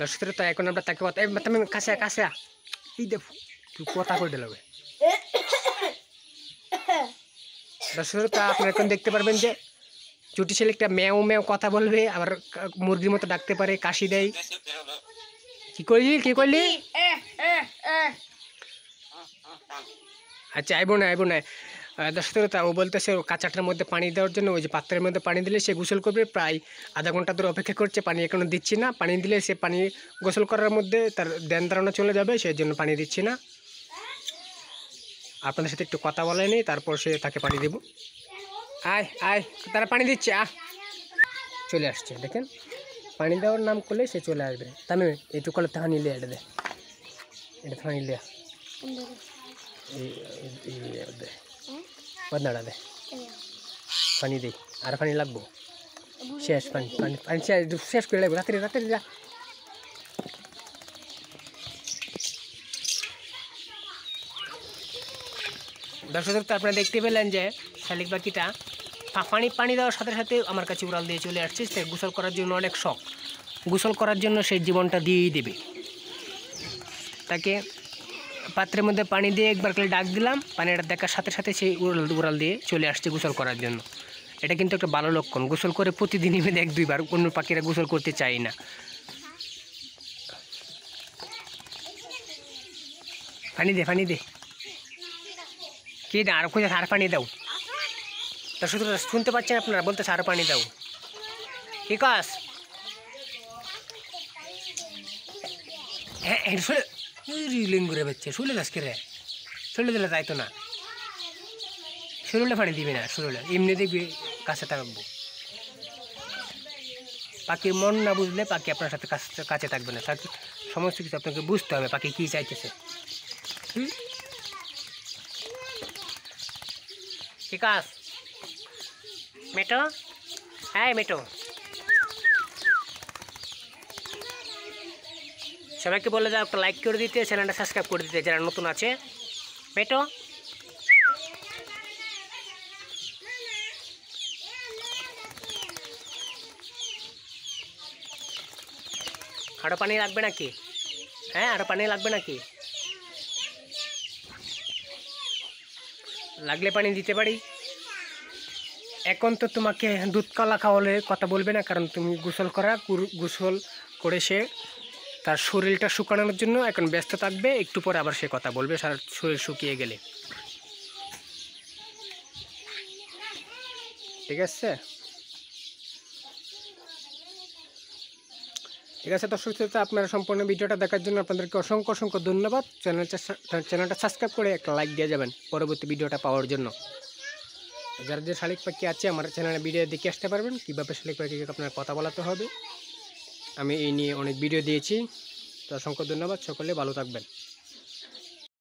দর্শকের তো এখন আমরা তাকে কথা তুমি কাছে কাছে এই দেখ তুই কথা কই দিলাবে দর্শকের তো আপনি এখন দেখতে পারবেন যে চুটি ছেলে একটা ম্যাও ম্যাও কথা বলবে আবার মুরগির মতো ডাকতে পারে কাশি দেয় কি করলি কি করলি আচ্ছা আইব না আইব না দর্শকরা তা ও বলতেছে কাঁচাটার মধ্যে পানি দেওয়ার জন্য ওই যে পাত্রের মধ্যে পানি দিলে সে গোসল করবে প্রায় আধা ঘন্টা ধরে অপেক্ষা করছে পানি এখনও দিচ্ছি না পানি দিলে সে পানি গোসল করার মধ্যে তার দেন ধারণা চলে যাবে সেই জন্য পানি দিচ্ছি না আপনাদের সাথে একটু কথা বলে বলেনি তারপর সে তাকে পানি দেব আয় আয় তারা পানি দিচ্ছে আহ চলে আসছে দেখেন পানি দেওয়ার নাম করলে সে চলে আসবে তাহলে এটু করলে তাহা নিলে এটা দে এটা তাহা নিলে এই দে কত নাড়াবে পানি দেই আর পানি লাগবো শেষ পানি পানি পানি শেষ করে লাগবে রাত্রে রাত্রে যা দর্শক তো আপনারা দেখতে পেলেন যে শালিক পাখিটা পানি পানি দেওয়ার সাথে সাথে আমার কাছে উড়াল দিয়ে চলে আসছে সে গোসল করার জন্য অনেক শখ গোসল করার জন্য সে জীবনটা দিয়েই দেবে তাকে পাত্রের মধ্যে পানি দিয়ে একবার করে ডাক দিলাম পানিটা দেখার সাথে সাথে সেই উড়াল উড়াল দিয়ে চলে আসছে গোসল করার জন্য এটা কিন্তু একটা ভালো লক্ষণ গোসল করে প্রতিদিনই এক দুইবার অন্য পাখিরা গোসল করতে চায় না পানি দে পানি দে কে দে আর খুঁজে সার পানি দাও তা শুধু শুনতে পাচ্ছেন আপনারা বলতে সার পানি দাও ঠিক আছে হ্যাঁ, হ্যাঁ রিলিং করে বাচ্চা শুলে দাস করে শুলে দিলে যাইতো না শরুলে পানি দিবি না শরুলে এমনি দেখবি কাছে থাকবো পাখির মন না বুঝলে পাখি আপনার সাথে কাছে থাকবে না তাকে সমস্ত কিছু আপনাকে বুঝতে হবে পাখি কী চাইতেছে ঠিক আছে মেটো হ্যাঁ মেটো সবাইকে বলে যাও একটা লাইক করে দিতে চ্যানেলটা সাবস্ক্রাইব করে দিতে যারা নতুন আছে বেটো আরও পানি লাগবে নাকি হ্যাঁ আরও পানি লাগবে নাকি লাগলে পানি দিতে পারি এখন তো তোমাকে দুধ কলা খাওয়ালে কথা বলবে না কারণ তুমি গোসল করা গোসল করে সে তার শরীরটা শুকানোর জন্য এখন ব্যস্ত থাকবে একটু পরে আবার সে কথা বলবে সারা শরীর শুকিয়ে গেলে ঠিক আছে ঠিক আছে দর্শক শ্রোতা আপনারা সম্পূর্ণ ভিডিওটা দেখার জন্য আপনাদেরকে অসংখ্য অসংখ্য ধন্যবাদ চ্যানেলটা চ্যানেলটা সাবস্ক্রাইব করে একটা লাইক দিয়ে যাবেন পরবর্তী ভিডিওটা পাওয়ার জন্য যারা যে শালিক পাখি আছে আমার চ্যানেলে ভিডিও দেখে আসতে পারবেন কীভাবে শালিক পাখিকে আপনার কথা বলাতে হবে আমি এই নিয়ে অনেক ভিডিও দিয়েছি তো অসংখ্য ধন্যবাদ সকলে ভালো থাকবেন